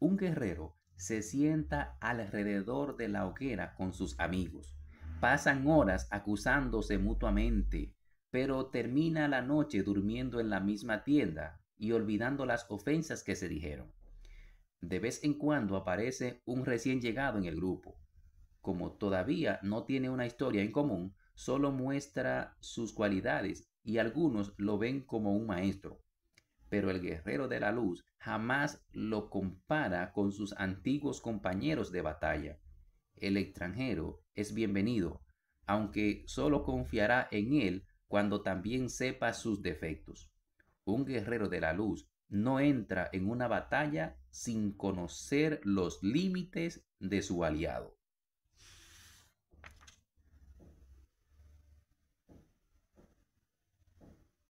Un guerrero se sienta alrededor de la hoguera con sus amigos. Pasan horas acusándose mutuamente, pero termina la noche durmiendo en la misma tienda y olvidando las ofensas que se dijeron. De vez en cuando aparece un recién llegado en el grupo. Como todavía no tiene una historia en común, solo muestra sus cualidades y algunos lo ven como un maestro pero el guerrero de la luz jamás lo compara con sus antiguos compañeros de batalla. El extranjero es bienvenido, aunque solo confiará en él cuando también sepa sus defectos. Un guerrero de la luz no entra en una batalla sin conocer los límites de su aliado.